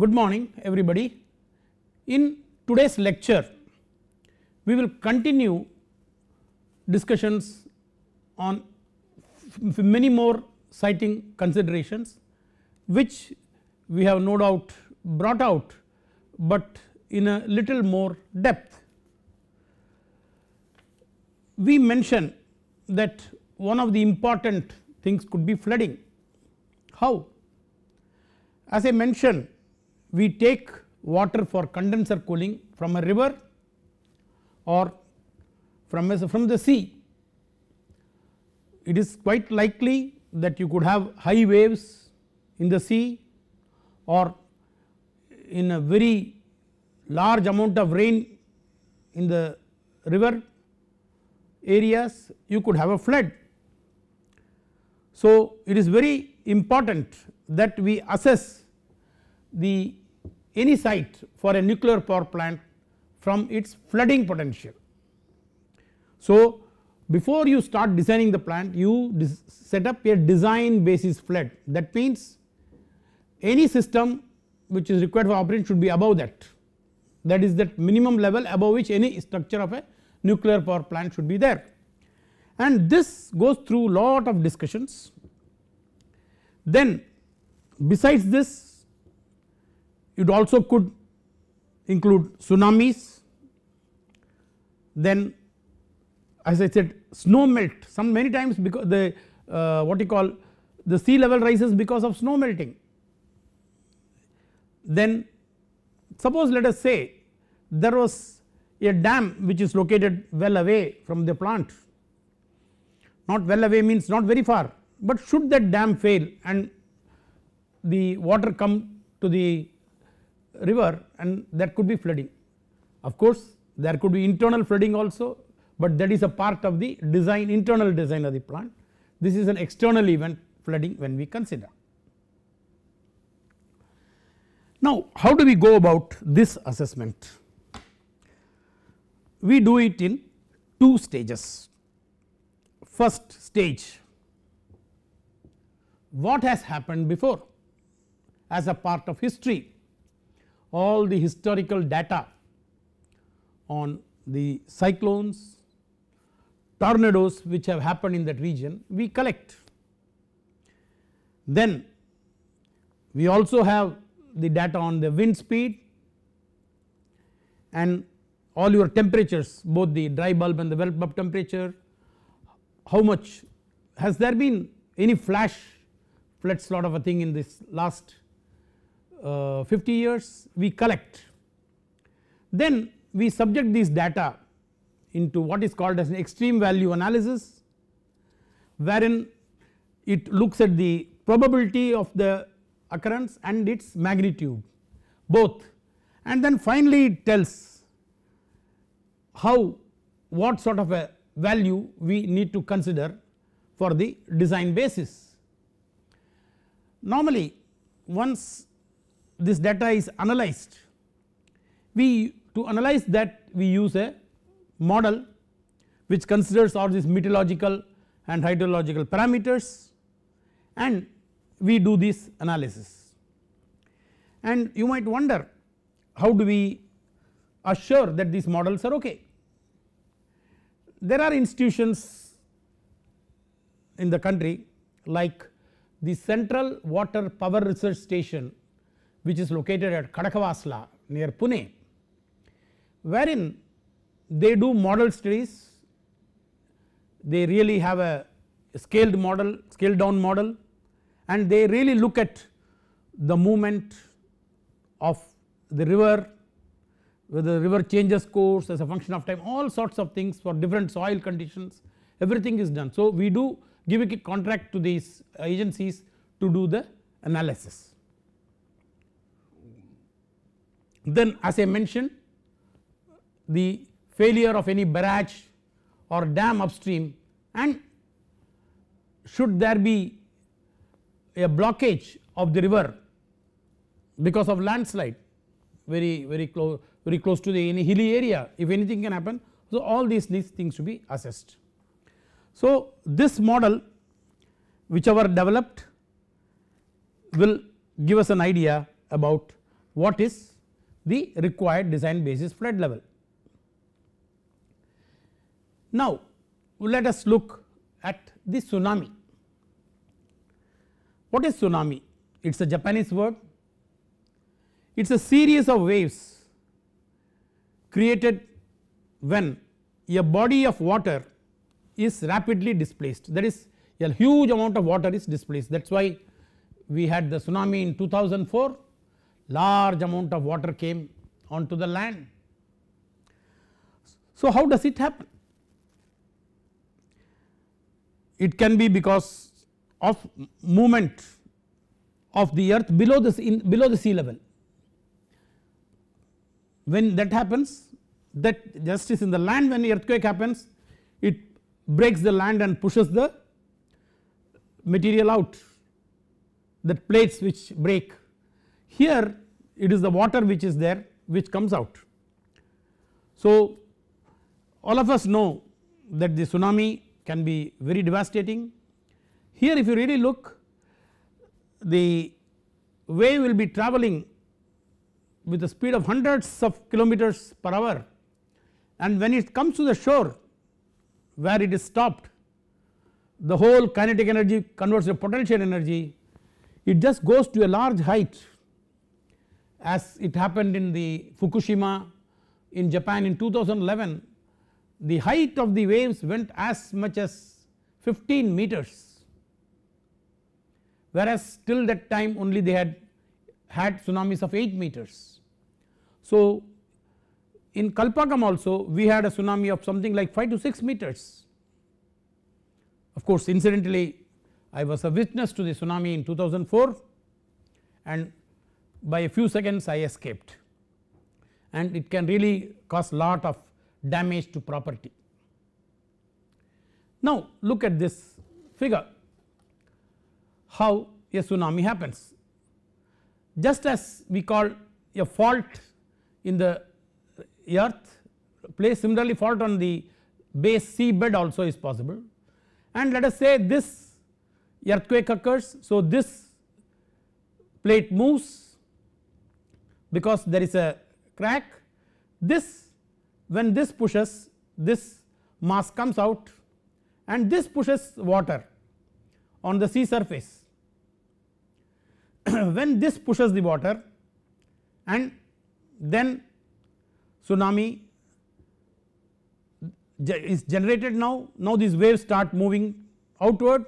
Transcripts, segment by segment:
Good morning everybody. In today's lecture we will continue discussions on many more citing considerations which we have no doubt brought out but in a little more depth. We mention that one of the important things could be flooding. How? As I mentioned we take water for condenser cooling from a river or from, a, from the sea. It is quite likely that you could have high waves in the sea or in a very large amount of rain in the river areas you could have a flood. So, it is very important that we assess the any site for a nuclear power plant from its flooding potential. So, before you start designing the plant you set up a design basis flood that means any system which is required for operation should be above that that is that minimum level above which any structure of a nuclear power plant should be there. And this goes through lot of discussions then besides this it also could include tsunamis, then as I said snow melt some many times because the uh, what you call the sea level rises because of snow melting. Then suppose let us say there was a dam which is located well away from the plant not well away means not very far but should that dam fail and the water come to the river and that could be flooding. Of course, there could be internal flooding also but that is a part of the design internal design of the plant. This is an external event flooding when we consider. Now how do we go about this assessment? We do it in two stages. First stage what has happened before as a part of history all the historical data on the cyclones, tornadoes which have happened in that region we collect. Then we also have the data on the wind speed and all your temperatures both the dry bulb and the wet bulb temperature how much has there been any flash flood sort of a thing in this last uh, 50 years we collect. Then we subject these data into what is called as an extreme value analysis wherein it looks at the probability of the occurrence and its magnitude both and then finally it tells how what sort of a value we need to consider for the design basis. Normally once this data is analyzed we to analyze that we use a model which considers all these meteorological and hydrological parameters and we do this analysis. And you might wonder how do we assure that these models are okay. There are institutions in the country like the Central Water Power Research Station which is located at Kadakavasla near Pune, wherein they do model studies, they really have a scaled model, scaled down model and they really look at the movement of the river, whether the river changes course as a function of time, all sorts of things for different soil conditions, everything is done. So, we do give a contract to these agencies to do the analysis. Then as I mentioned the failure of any barrage or dam upstream and should there be a blockage of the river because of landslide very very close very close to the any hilly area if anything can happen so all these needs things to be assessed. So this model whichever developed will give us an idea about what is the required design basis flood level. Now let us look at the tsunami. What is tsunami? It is a Japanese word. It is a series of waves created when a body of water is rapidly displaced that is a huge amount of water is displaced that is why we had the tsunami in 2004 large amount of water came onto the land. So, how does it happen? It can be because of movement of the earth below the sea, below the sea level. When that happens that justice in the land when the earthquake happens it breaks the land and pushes the material out that plates which break. Here it is the water which is there which comes out. So all of us know that the tsunami can be very devastating. Here if you really look the wave will be travelling with a speed of hundreds of kilometers per hour and when it comes to the shore where it is stopped the whole kinetic energy converts to potential energy it just goes to a large height as it happened in the Fukushima in Japan in 2011 the height of the waves went as much as 15 meters whereas till that time only they had had tsunamis of 8 meters. So in Kalpakam also we had a tsunami of something like 5 to 6 meters of course incidentally I was a witness to the tsunami in 2004 and by a few seconds I escaped and it can really cause lot of damage to property. Now look at this figure how a tsunami happens. Just as we call a fault in the earth place similarly fault on the base sea bed also is possible and let us say this earthquake occurs. So, this plate moves because there is a crack this when this pushes this mass comes out and this pushes water on the sea surface. when this pushes the water and then tsunami is generated now now these waves start moving outward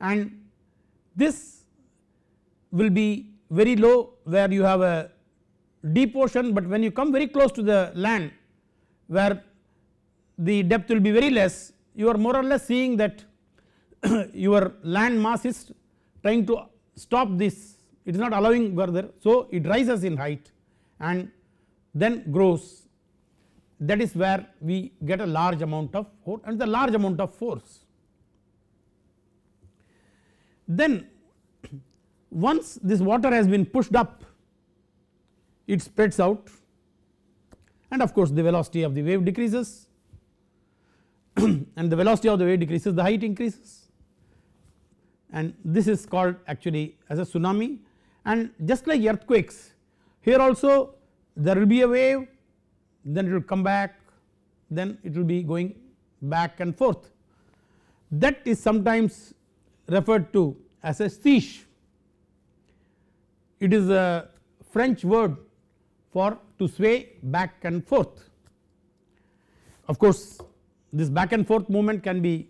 and this will be very low where you have a deep ocean but when you come very close to the land where the depth will be very less you are more or less seeing that your land mass is trying to stop this it is not allowing further so it rises in height and then grows that is where we get a large amount of force and the large amount of force. Then once this water has been pushed up, it spreads out and of course the velocity of the wave decreases and the velocity of the wave decreases the height increases and this is called actually as a tsunami and just like earthquakes here also there will be a wave then it will come back then it will be going back and forth that is sometimes referred to as a siege it is a French word for to sway back and forth. Of course, this back and forth movement can be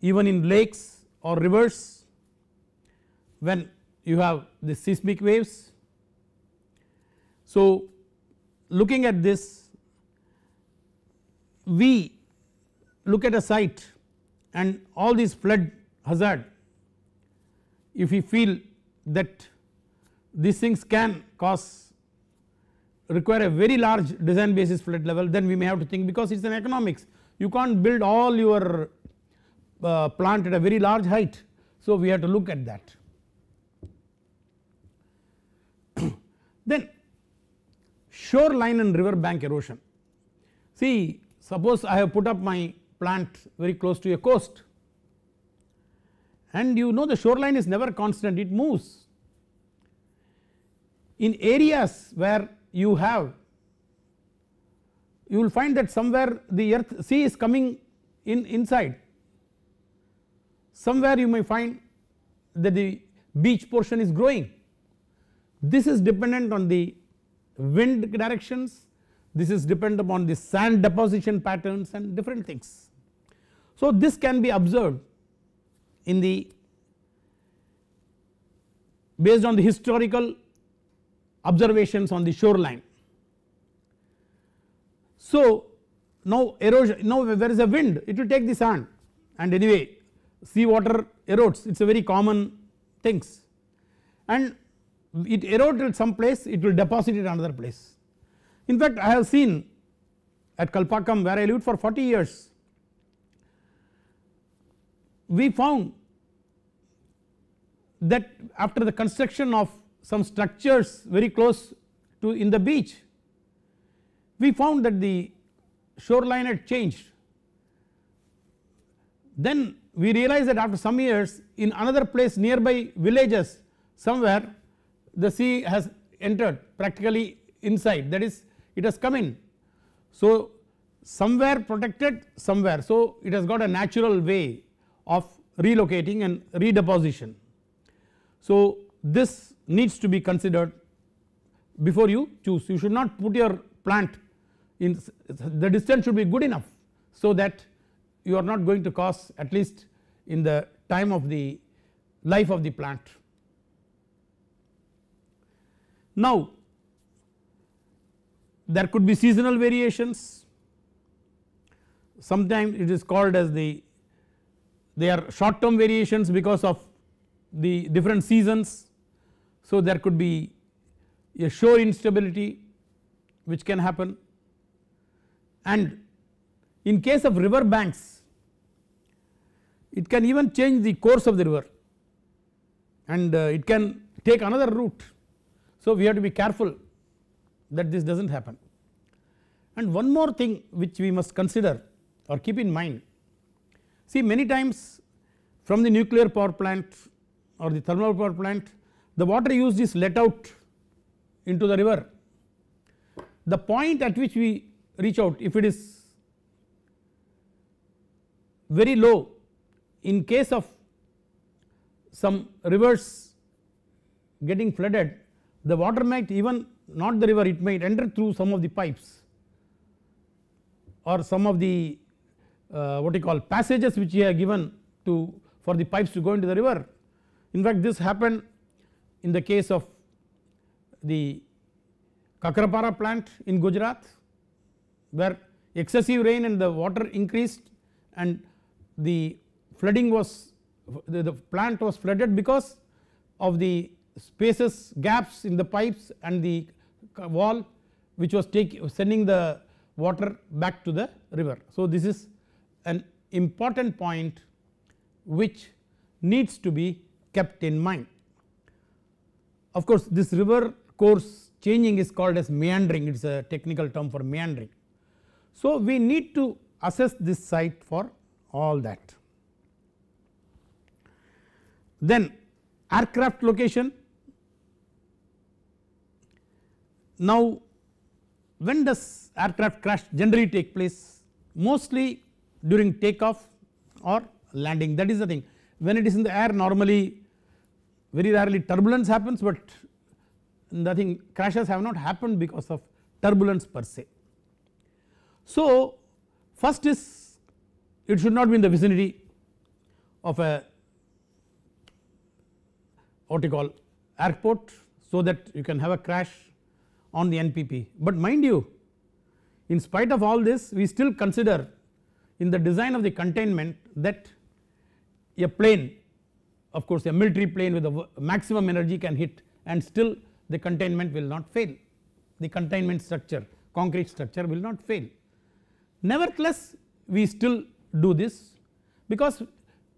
even in lakes or rivers when you have the seismic waves. So, looking at this we look at a site and all these flood hazard if we feel that these things can cause require a very large design basis flood level then we may have to think because it is an economics you can't build all your uh, plant at a very large height. So we have to look at that. then shoreline and river bank erosion. See suppose I have put up my plant very close to a coast and you know the shoreline is never constant it moves in areas where you have you will find that somewhere the earth sea is coming in inside somewhere you may find that the beach portion is growing this is dependent on the wind directions this is dependent upon the sand deposition patterns and different things so this can be observed in the based on the historical observations on the shoreline. So, now erosion now there is a wind it will take the sand and anyway sea water erodes it is a very common things and it erodes at some place it will deposit it another place. In fact I have seen at Kalpakkam where I lived for 40 years we found that after the construction of some structures very close to in the beach we found that the shoreline had changed. Then we realized that after some years in another place nearby villages somewhere the sea has entered practically inside that is it has come in. So somewhere protected somewhere so it has got a natural way of relocating and redeposition. So this needs to be considered before you choose you should not put your plant in the distance should be good enough so that you are not going to cause at least in the time of the life of the plant. Now there could be seasonal variations sometimes it is called as the they are short term variations because of the different seasons so, there could be a shore instability which can happen and in case of river banks it can even change the course of the river and uh, it can take another route. So, we have to be careful that this does not happen. And one more thing which we must consider or keep in mind see many times from the nuclear power plant or the thermal power plant the water used is let out into the river. The point at which we reach out if it is very low in case of some rivers getting flooded the water might even not the river it might enter through some of the pipes or some of the uh, what you call passages which we have given to for the pipes to go into the river. In fact this happened in the case of the Kakrapara plant in Gujarat where excessive rain and the water increased and the flooding was the, the plant was flooded because of the spaces gaps in the pipes and the wall which was taking sending the water back to the river. So, this is an important point which needs to be kept in mind. Of course, this river course changing is called as meandering it is a technical term for meandering. So, we need to assess this site for all that. Then aircraft location. Now, when does aircraft crash generally take place? Mostly during takeoff or landing that is the thing. When it is in the air normally very rarely turbulence happens but nothing crashes have not happened because of turbulence per se. So first is it should not be in the vicinity of a what you call airport so that you can have a crash on the NPP but mind you in spite of all this we still consider in the design of the containment that a plane of course a military plane with the maximum energy can hit and still the containment will not fail. The containment structure concrete structure will not fail. Nevertheless we still do this because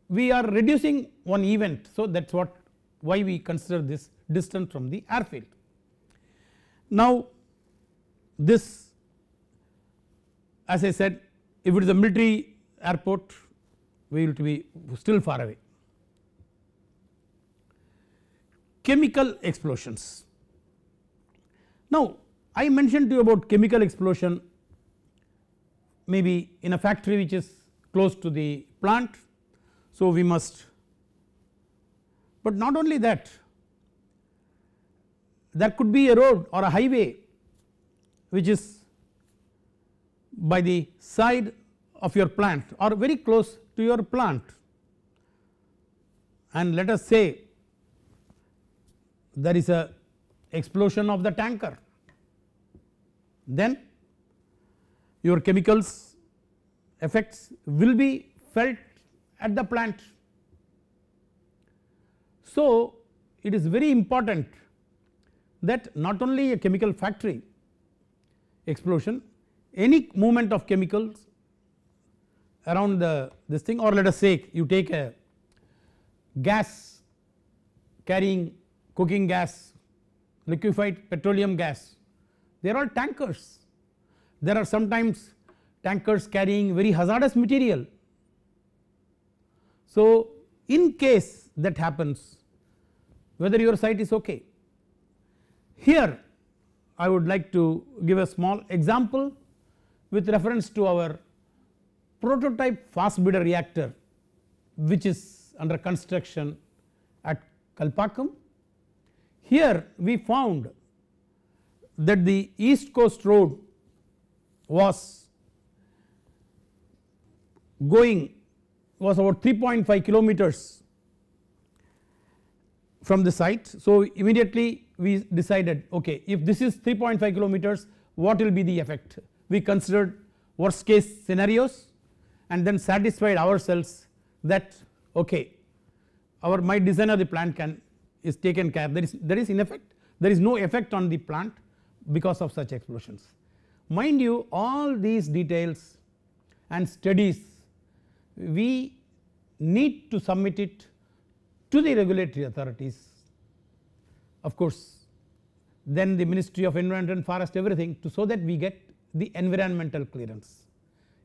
we are reducing one event so that is what why we consider this distance from the airfield. Now this as I said if it is a military airport we will be still far away chemical explosions. Now, I mentioned to you about chemical explosion maybe in a factory which is close to the plant. So, we must but not only that there could be a road or a highway which is by the side of your plant or very close to your plant and let us say there is a explosion of the tanker then your chemicals effects will be felt at the plant. So it is very important that not only a chemical factory explosion any movement of chemicals around the this thing or let us say you take a gas carrying cooking gas, liquefied petroleum gas they are all tankers. There are sometimes tankers carrying very hazardous material. So in case that happens whether your site is okay. Here I would like to give a small example with reference to our prototype fast breeder reactor which is under construction at Kalpakkam here we found that the east coast road was going was about 3.5 kilometers from the site. So, immediately we decided okay if this is 3.5 kilometers what will be the effect we considered worst case scenarios and then satisfied ourselves that okay our my designer the plant can is taken care there is there is in effect there is no effect on the plant because of such explosions. Mind you all these details and studies we need to submit it to the regulatory authorities of course then the ministry of environment and forest everything to so that we get the environmental clearance.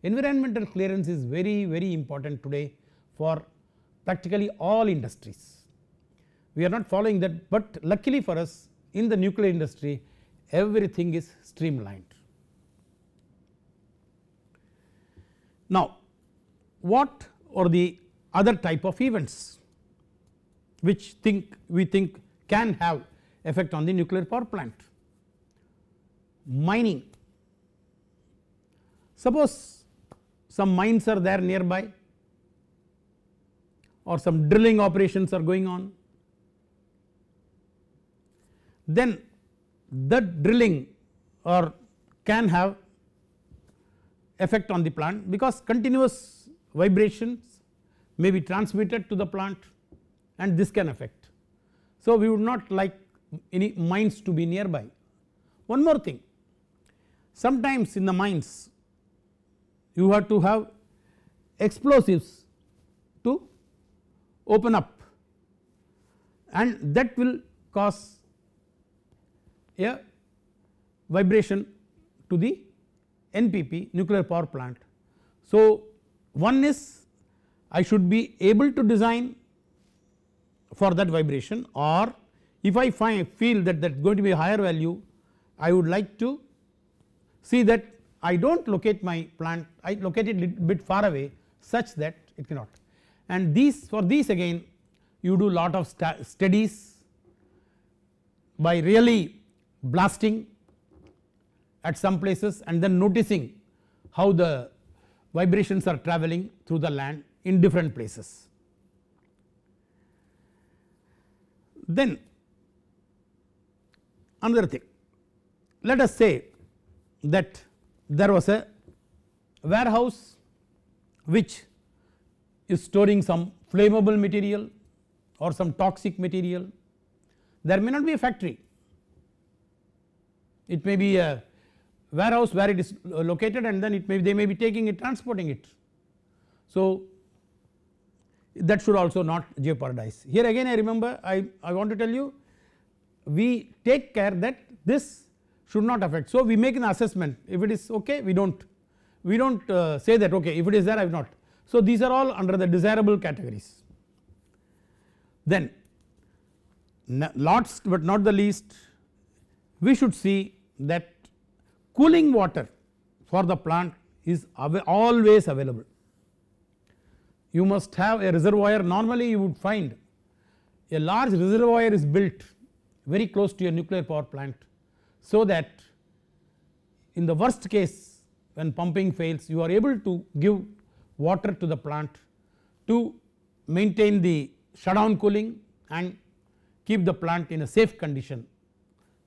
Environmental clearance is very very important today for practically all industries we are not following that but luckily for us in the nuclear industry everything is streamlined. Now what are the other type of events which think we think can have effect on the nuclear power plant? Mining. Suppose some mines are there nearby or some drilling operations are going on then the drilling or can have effect on the plant because continuous vibrations may be transmitted to the plant and this can affect. So, we would not like any mines to be nearby. One more thing sometimes in the mines you have to have explosives to open up and that will cause a vibration to the NPP nuclear power plant. So, one is I should be able to design for that vibration or if I find feel that that is going to be a higher value I would like to see that I do not locate my plant I locate it little bit far away such that it cannot and these for these again you do lot of studies by really blasting at some places and then noticing how the vibrations are travelling through the land in different places. Then another thing let us say that there was a warehouse which is storing some flammable material or some toxic material there may not be a factory it may be a warehouse where it is located and then it may they may be taking it transporting it. So that should also not jeopardize here again I remember I, I want to tell you we take care that this should not affect. So we make an assessment if it is okay we do not we do not uh, say that okay if it is there I have not. So these are all under the desirable categories. Then lots but not the least we should see that cooling water for the plant is av always available. You must have a reservoir normally you would find a large reservoir is built very close to your nuclear power plant. So that in the worst case when pumping fails you are able to give water to the plant to maintain the shutdown cooling and keep the plant in a safe condition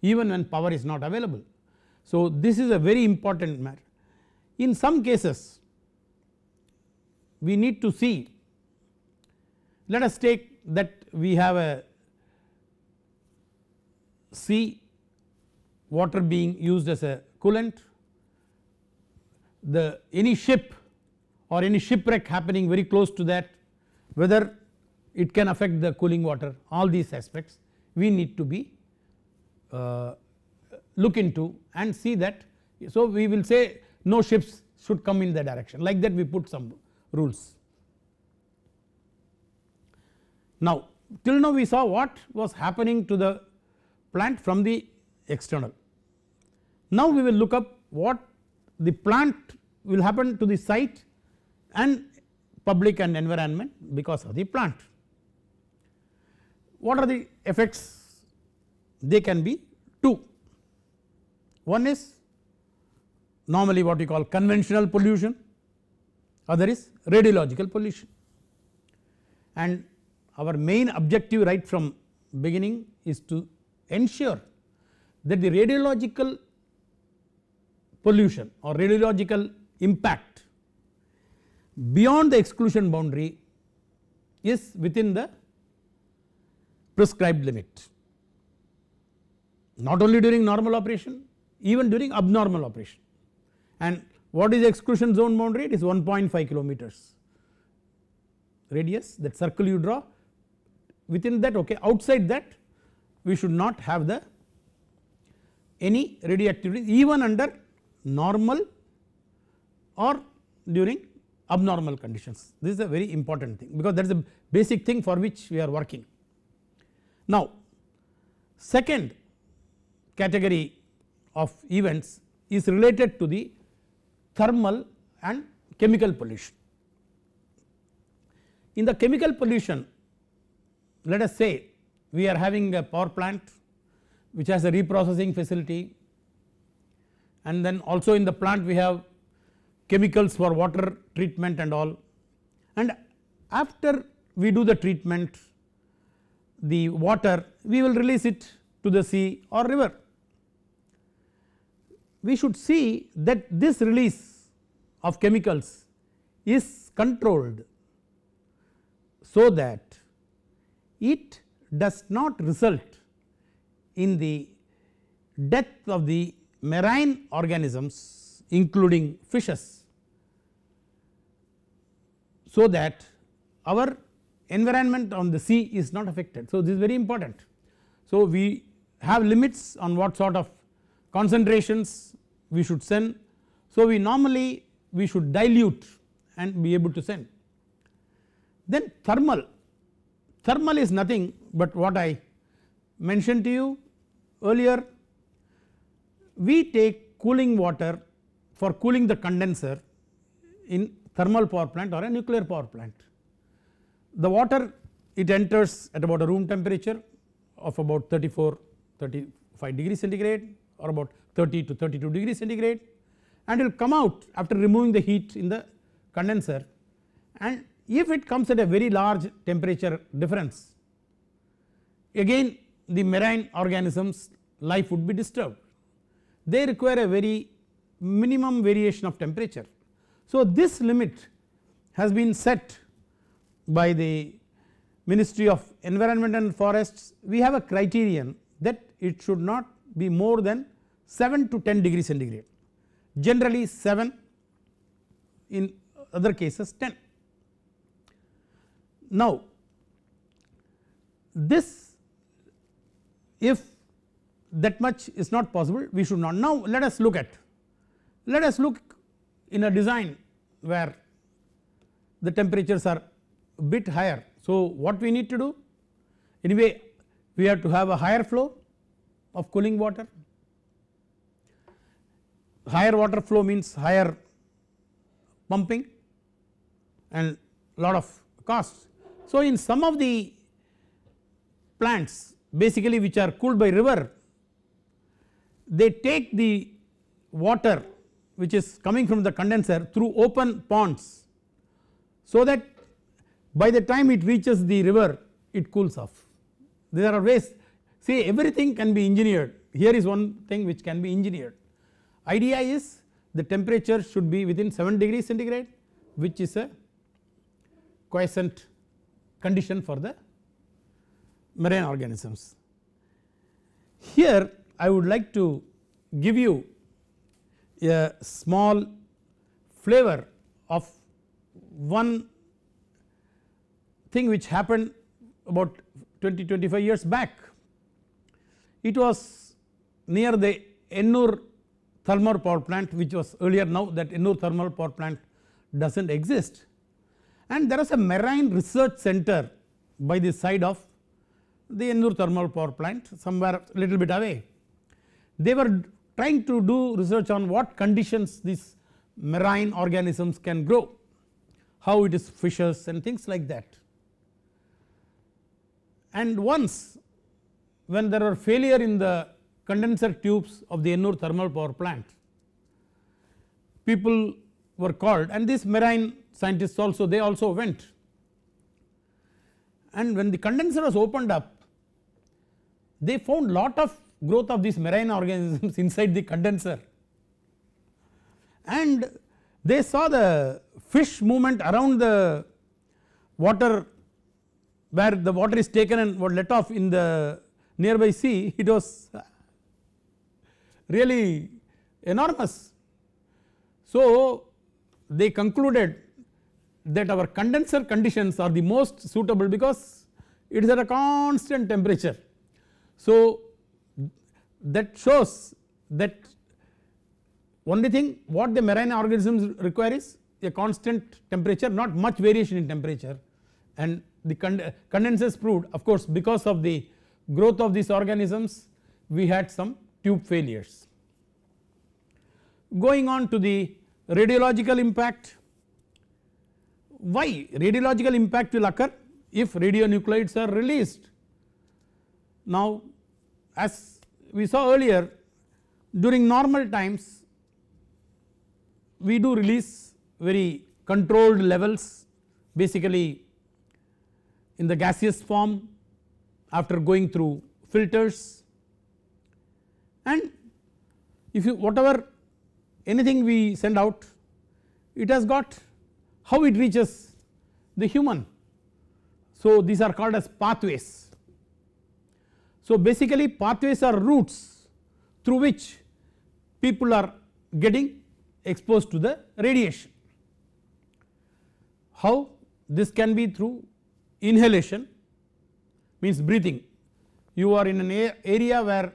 even when power is not available. So this is a very important matter. In some cases we need to see let us take that we have a sea water being used as a coolant the any ship or any shipwreck happening very close to that whether it can affect the cooling water all these aspects we need to be uh, look into and see that. So we will say no ships should come in the direction like that we put some rules. Now till now we saw what was happening to the plant from the external. Now we will look up what the plant will happen to the site and public and environment because of the plant. What are the effects they can be two. One is normally what we call conventional pollution, other is radiological pollution. And our main objective right from beginning is to ensure that the radiological pollution or radiological impact beyond the exclusion boundary is within the prescribed limit not only during normal operation even during abnormal operation and what is exclusion zone boundary it is 1.5 kilometers radius that circle you draw within that okay outside that we should not have the any radioactivity even under normal or during abnormal conditions this is a very important thing because that is the basic thing for which we are working. Now second category of events is related to the thermal and chemical pollution. In the chemical pollution let us say we are having a power plant which has a reprocessing facility and then also in the plant we have chemicals for water treatment and all and after we do the treatment the water we will release it to the sea or river we should see that this release of chemicals is controlled so that it does not result in the death of the marine organisms including fishes. So that our environment on the sea is not affected. So, this is very important. So, we have limits on what sort of concentrations we should send. So, we normally we should dilute and be able to send. Then thermal, thermal is nothing but what I mentioned to you earlier we take cooling water for cooling the condenser in thermal power plant or a nuclear power plant. The water it enters at about a room temperature of about 34 35 degree centigrade or about 30 to 32 degrees centigrade and it will come out after removing the heat in the condenser and if it comes at a very large temperature difference again the marine organisms life would be disturbed they require a very minimum variation of temperature. So this limit has been set by the Ministry of Environment and Forests we have a criterion that it should not be more than 7 to 10 degree centigrade generally 7 in other cases 10. Now this if that much is not possible we should not. Now let us look at let us look in a design where the temperatures are a bit higher. So what we need to do anyway we have to have a higher flow of cooling water higher water flow means higher pumping and lot of costs. So in some of the plants basically which are cooled by river they take the water which is coming from the condenser through open ponds so that by the time it reaches the river it cools off. There are ways see everything can be engineered here is one thing which can be engineered Idea is the temperature should be within 7 degrees centigrade which is a quiescent condition for the marine organisms. Here I would like to give you a small flavor of one thing which happened about 20 25 years back. It was near the Ennur thermal power plant which was earlier now that Ennore thermal power plant does not exist. And there was a marine research center by the side of the Ennore thermal power plant somewhere little bit away. They were trying to do research on what conditions these marine organisms can grow, how it is fishes and things like that. And once when there were failure in the condenser tubes of the Ennore thermal power plant. People were called and these marine scientists also they also went and when the condenser was opened up they found lot of growth of these marine organisms inside the condenser and they saw the fish movement around the water where the water is taken and let off in the nearby sea it was really enormous. So, they concluded that our condenser conditions are the most suitable because it is at a constant temperature. So, that shows that only thing what the marine organisms require is a constant temperature not much variation in temperature and the condensers proved of course because of the growth of these organisms we had some tube failures. Going on to the radiological impact, why radiological impact will occur if radionuclides are released. Now as we saw earlier during normal times we do release very controlled levels basically in the gaseous form after going through filters and if you whatever anything we send out it has got how it reaches the human. So these are called as pathways. So basically pathways are routes through which people are getting exposed to the radiation. How this can be through inhalation means breathing you are in an area where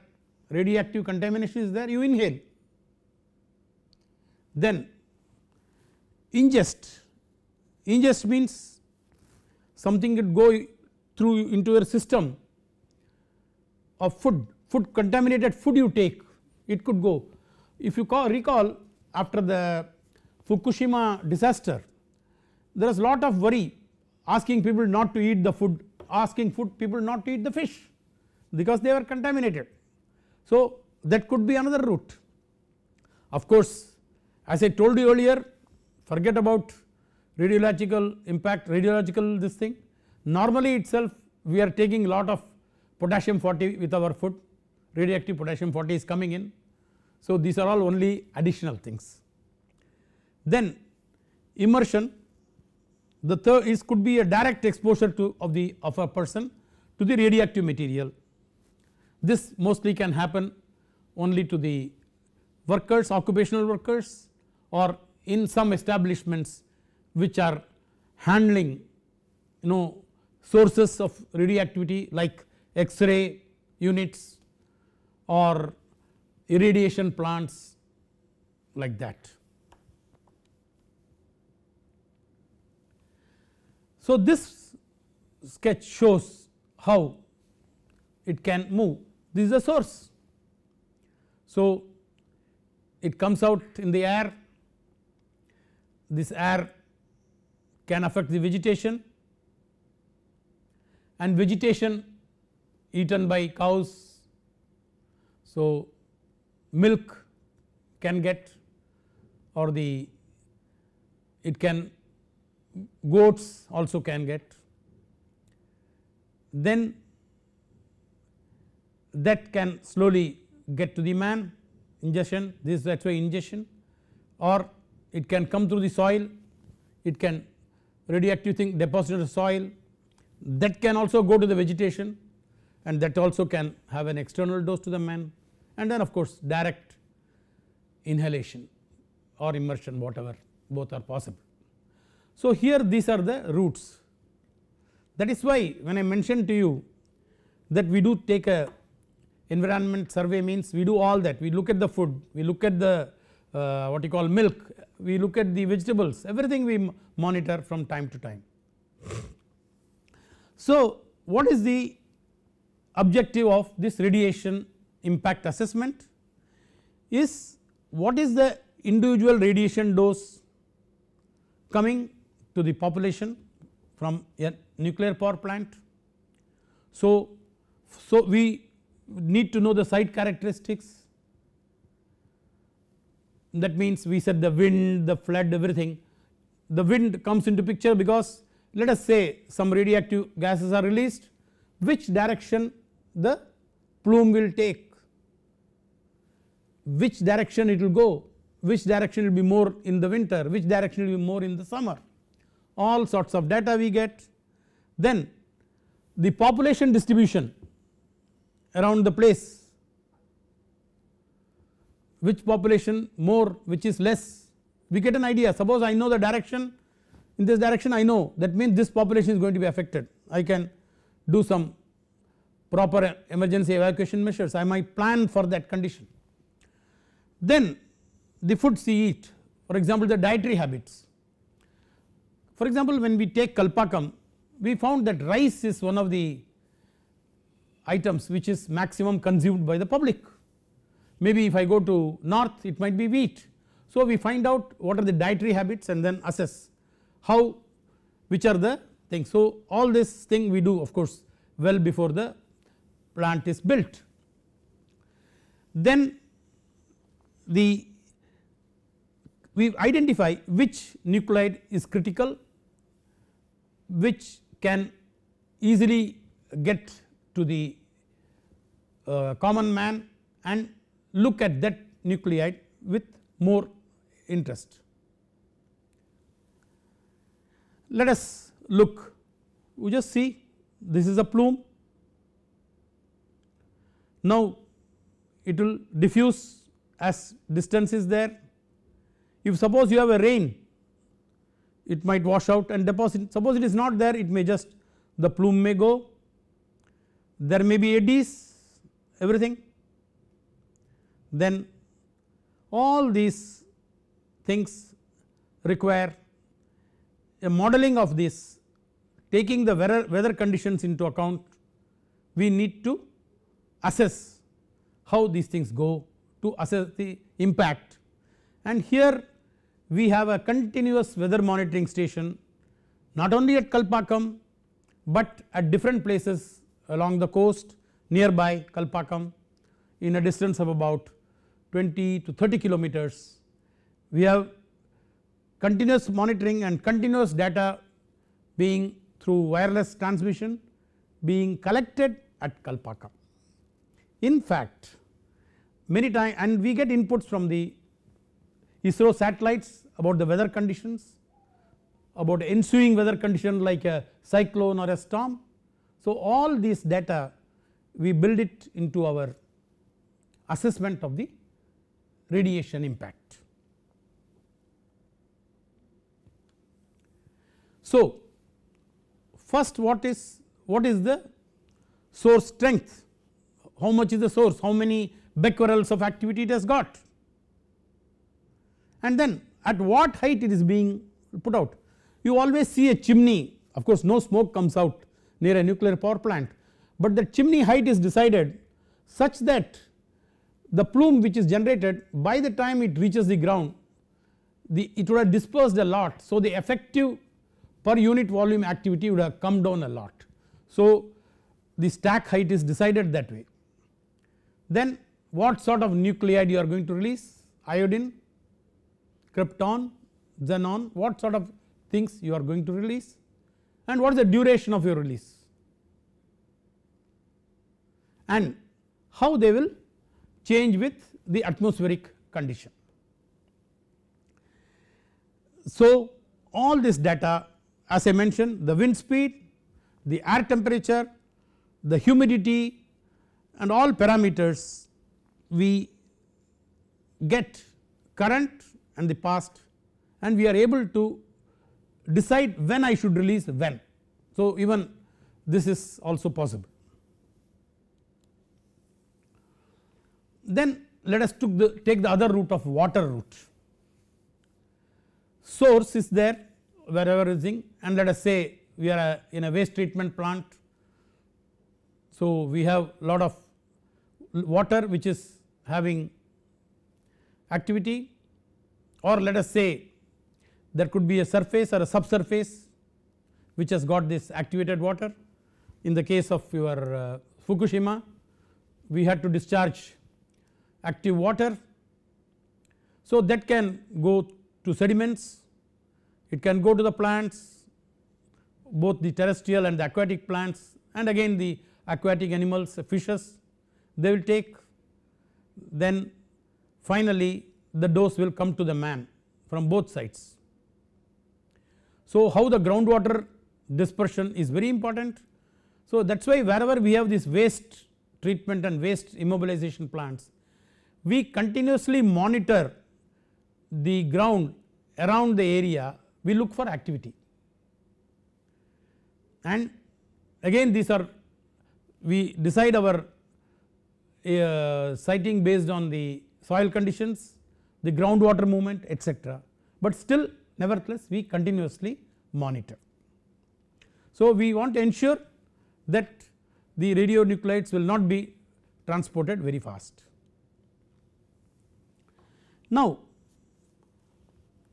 radioactive contamination is there you inhale. Then ingest, ingest means something that go through into your system of food, food contaminated food you take it could go. If you recall after the Fukushima disaster there was lot of worry asking people not to eat the food asking food people not to eat the fish because they were contaminated so, that could be another route. Of course, as I told you earlier forget about radiological impact radiological this thing normally itself we are taking lot of potassium 40 with our food radioactive potassium 40 is coming in. So, these are all only additional things. Then immersion the third is could be a direct exposure to of the of a person to the radioactive material this mostly can happen only to the workers occupational workers or in some establishments which are handling you know sources of radioactivity like x-ray units or irradiation plants like that. So, this sketch shows how it can move this is the source. So, it comes out in the air this air can affect the vegetation and vegetation eaten by cows. So, milk can get or the it can goats also can get. Then that can slowly get to the man ingestion this that is why ingestion or it can come through the soil it can radioactive thing deposit in the soil that can also go to the vegetation and that also can have an external dose to the man and then of course direct inhalation or immersion whatever both are possible. So here these are the routes. that is why when I mentioned to you that we do take a environment survey means we do all that we look at the food we look at the uh, what you call milk we look at the vegetables everything we monitor from time to time. So what is the objective of this radiation impact assessment is what is the individual radiation dose coming to the population from a nuclear power plant. So, so we need to know the site characteristics that means we said the wind, the flood everything. The wind comes into picture because let us say some radioactive gases are released which direction the plume will take, which direction it will go, which direction will be more in the winter, which direction will be more in the summer all sorts of data we get. Then the population distribution around the place which population more which is less we get an idea suppose I know the direction in this direction I know that means this population is going to be affected I can do some proper emergency evacuation measures I might plan for that condition. Then the foods we eat for example the dietary habits for example when we take kalpakam we found that rice is one of the items which is maximum consumed by the public. Maybe if I go to north it might be wheat. So we find out what are the dietary habits and then assess how which are the things. So all this thing we do of course well before the plant is built. Then the we identify which nucleide is critical which can easily get to the uh, common man and look at that nucleide with more interest. Let us look We just see this is a plume now it will diffuse as distance is there if suppose you have a rain it might wash out and deposit suppose it is not there it may just the plume may go there may be eddies everything. Then all these things require a modeling of this taking the weather, weather conditions into account we need to assess how these things go to assess the impact and here we have a continuous weather monitoring station not only at Kalpakkam but at different places along the coast nearby Kalpakkam in a distance of about 20 to 30 kilometers. We have continuous monitoring and continuous data being through wireless transmission being collected at Kalpakkam. In fact, many times and we get inputs from the ISRO satellites about the weather conditions, about ensuing weather condition like a cyclone or a storm so, all these data we build it into our assessment of the radiation impact. So, first what is what is the source strength how much is the source how many becquerels of activity it has got and then at what height it is being put out you always see a chimney of course no smoke comes out near a nuclear power plant but the chimney height is decided such that the plume which is generated by the time it reaches the ground the it would have dispersed a lot. So, the effective per unit volume activity would have come down a lot. So, the stack height is decided that way. Then what sort of nuclide you are going to release iodine, krypton, xenon what sort of things you are going to release and what is the duration of your release and how they will change with the atmospheric condition. So, all this data as I mentioned the wind speed, the air temperature, the humidity and all parameters we get current and the past and we are able to decide when I should release when. So even this is also possible. Then let us the, take the other route of water route. Source is there wherever using and let us say we are a, in a waste treatment plant. So we have lot of water which is having activity or let us say there could be a surface or a subsurface which has got this activated water. In the case of your uh, Fukushima we had to discharge active water. So that can go to sediments, it can go to the plants both the terrestrial and the aquatic plants and again the aquatic animals fishes they will take then finally the dose will come to the man from both sides. So, how the groundwater dispersion is very important. So, that is why wherever we have this waste treatment and waste immobilization plants, we continuously monitor the ground around the area, we look for activity. And again these are we decide our uh, siting based on the soil conditions, the groundwater movement etc. But still nevertheless we continuously monitor. So we want to ensure that the radionuclides will not be transported very fast. Now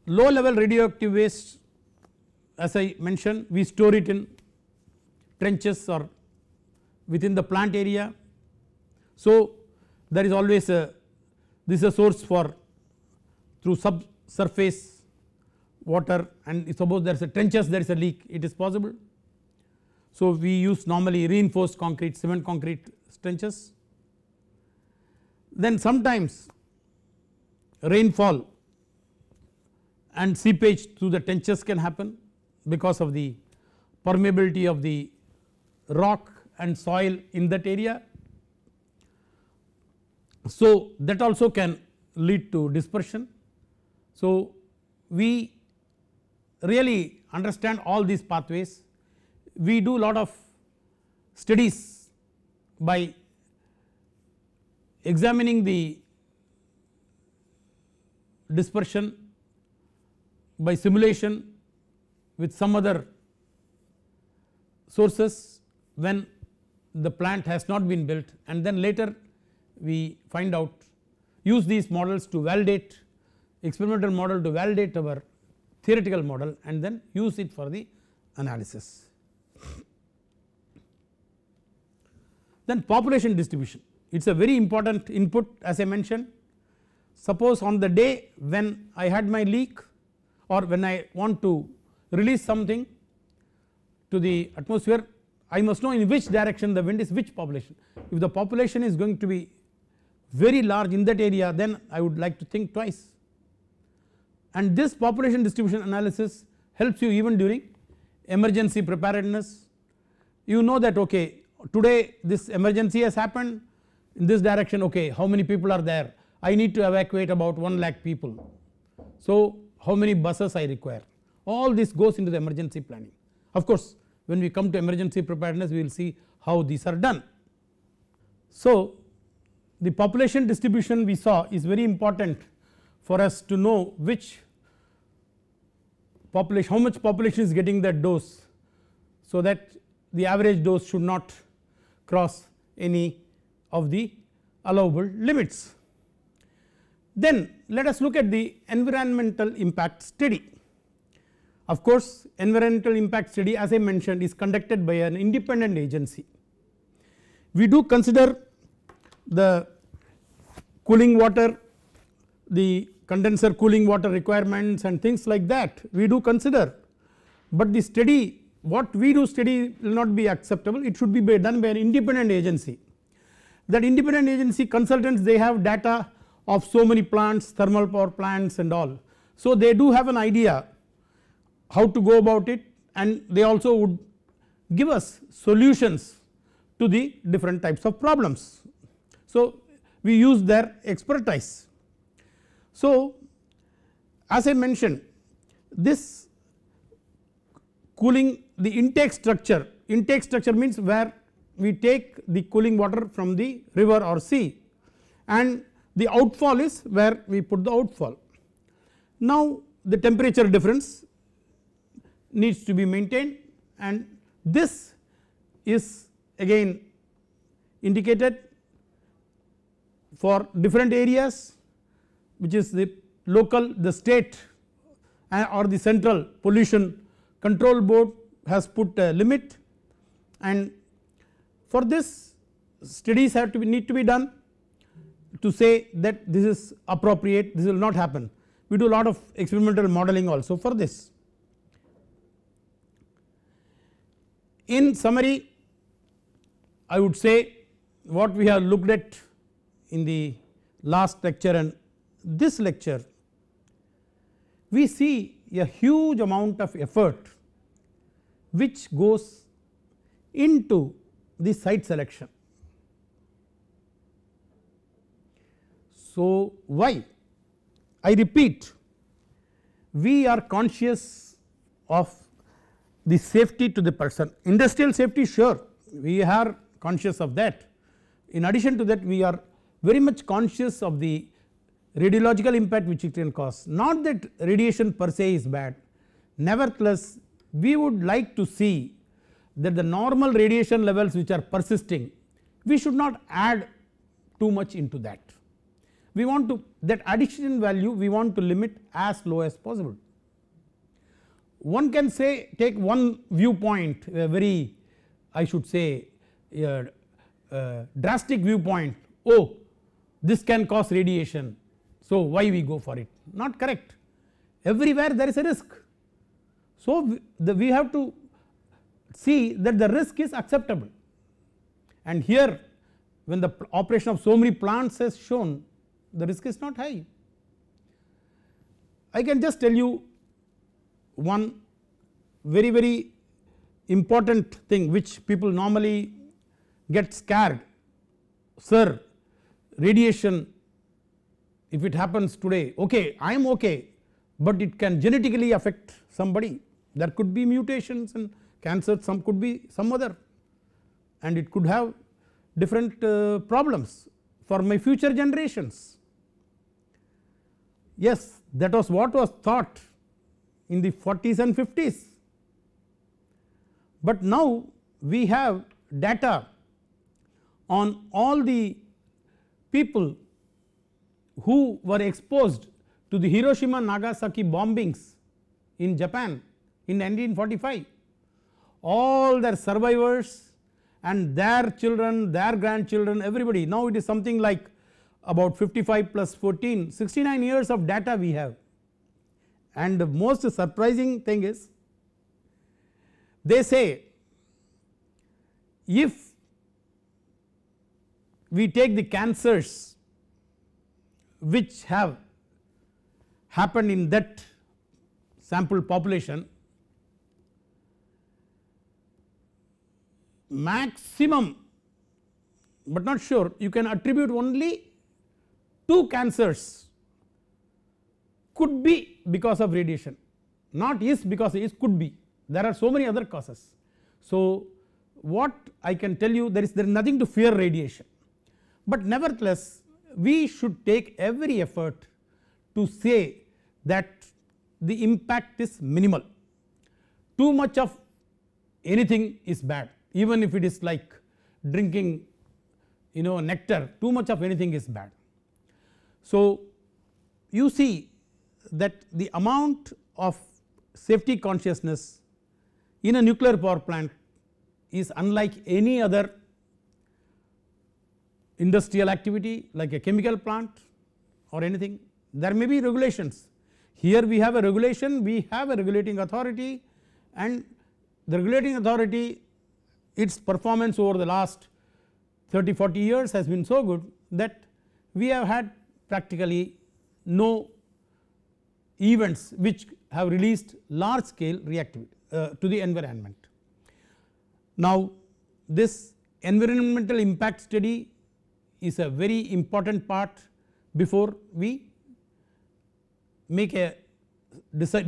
low level radioactive waste as I mentioned we store it in trenches or within the plant area. So there is always a this is a source for through subsurface water and suppose there is a trenches there is a leak it is possible. So we use normally reinforced concrete cement concrete trenches. Then sometimes rainfall and seepage through the trenches can happen because of the permeability of the rock and soil in that area. So that also can lead to dispersion. So we really understand all these pathways. We do lot of studies by examining the dispersion by simulation with some other sources when the plant has not been built and then later we find out use these models to validate experimental model to validate our theoretical model and then use it for the analysis. Then population distribution it is a very important input as I mentioned. Suppose on the day when I had my leak or when I want to release something to the atmosphere I must know in which direction the wind is which population. If the population is going to be very large in that area then I would like to think twice and this population distribution analysis helps you even during emergency preparedness. You know that okay today this emergency has happened in this direction okay how many people are there I need to evacuate about 1 lakh people. So how many buses I require all this goes into the emergency planning. Of course when we come to emergency preparedness we will see how these are done. So the population distribution we saw is very important for us to know which population how much population is getting that dose. So, that the average dose should not cross any of the allowable limits. Then let us look at the environmental impact study. Of course, environmental impact study as I mentioned is conducted by an independent agency. We do consider the cooling water, the condenser cooling water requirements and things like that we do consider. But the study what we do study will not be acceptable it should be done by an independent agency. That independent agency consultants they have data of so many plants thermal power plants and all. So they do have an idea how to go about it and they also would give us solutions to the different types of problems. So we use their expertise. So, as I mentioned this cooling the intake structure intake structure means where we take the cooling water from the river or sea and the outfall is where we put the outfall. Now the temperature difference needs to be maintained and this is again indicated for different areas which is the local the state uh, or the central pollution control board has put a limit and for this studies have to be need to be done to say that this is appropriate this will not happen we do a lot of experimental modeling also for this. In summary I would say what we have looked at in the last lecture and this lecture we see a huge amount of effort which goes into the site selection. So, why? I repeat we are conscious of the safety to the person industrial safety sure we are conscious of that in addition to that we are very much conscious of the radiological impact which it can cause. Not that radiation per se is bad, nevertheless we would like to see that the normal radiation levels which are persisting, we should not add too much into that. We want to that addition value we want to limit as low as possible. One can say take one viewpoint a very I should say a, a drastic viewpoint oh this can cause radiation so, why we go for it not correct everywhere there is a risk. So, we have to see that the risk is acceptable and here when the operation of so many plants is shown the risk is not high. I can just tell you one very very important thing which people normally get scared sir radiation if it happens today okay I am okay but it can genetically affect somebody there could be mutations and cancer some could be some other and it could have different uh, problems for my future generations. Yes that was what was thought in the 40s and 50s but now we have data on all the people who were exposed to the Hiroshima Nagasaki bombings in Japan in 1945. All their survivors and their children, their grandchildren, everybody. Now it is something like about 55 plus 14, 69 years of data we have. And the most surprising thing is they say if we take the cancers which have happened in that sample population maximum but not sure you can attribute only two cancers could be because of radiation not is because is could be there are so many other causes. So what I can tell you there is there is nothing to fear radiation but nevertheless we should take every effort to say that the impact is minimal. Too much of anything is bad even if it is like drinking you know nectar too much of anything is bad. So you see that the amount of safety consciousness in a nuclear power plant is unlike any other industrial activity like a chemical plant or anything there may be regulations. Here we have a regulation we have a regulating authority and the regulating authority its performance over the last 30 40 years has been so good that we have had practically no events which have released large scale reactivity uh, to the environment. Now this environmental impact study is a very important part before we make a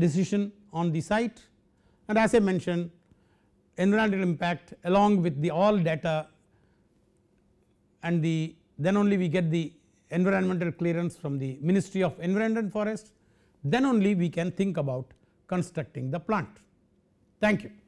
decision on the site and as I mentioned environmental impact along with the all data and the then only we get the environmental clearance from the Ministry of Environment and Forest then only we can think about constructing the plant. Thank you.